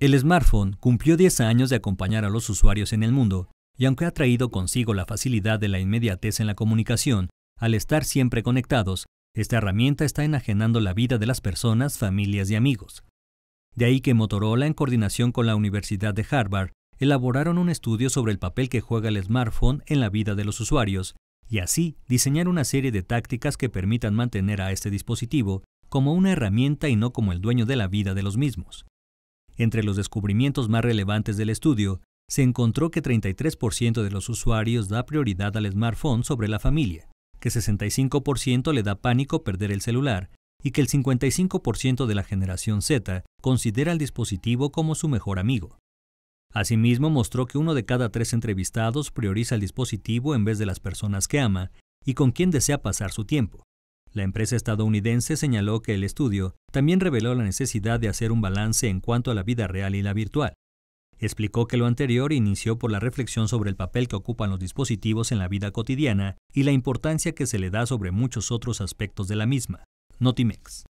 El smartphone cumplió 10 años de acompañar a los usuarios en el mundo, y aunque ha traído consigo la facilidad de la inmediatez en la comunicación, al estar siempre conectados, esta herramienta está enajenando la vida de las personas, familias y amigos. De ahí que Motorola, en coordinación con la Universidad de Harvard, elaboraron un estudio sobre el papel que juega el smartphone en la vida de los usuarios, y así diseñar una serie de tácticas que permitan mantener a este dispositivo como una herramienta y no como el dueño de la vida de los mismos. Entre los descubrimientos más relevantes del estudio, se encontró que 33% de los usuarios da prioridad al smartphone sobre la familia, que 65% le da pánico perder el celular y que el 55% de la generación Z considera el dispositivo como su mejor amigo. Asimismo, mostró que uno de cada tres entrevistados prioriza el dispositivo en vez de las personas que ama y con quien desea pasar su tiempo. La empresa estadounidense señaló que el estudio también reveló la necesidad de hacer un balance en cuanto a la vida real y la virtual. Explicó que lo anterior inició por la reflexión sobre el papel que ocupan los dispositivos en la vida cotidiana y la importancia que se le da sobre muchos otros aspectos de la misma. Notimex.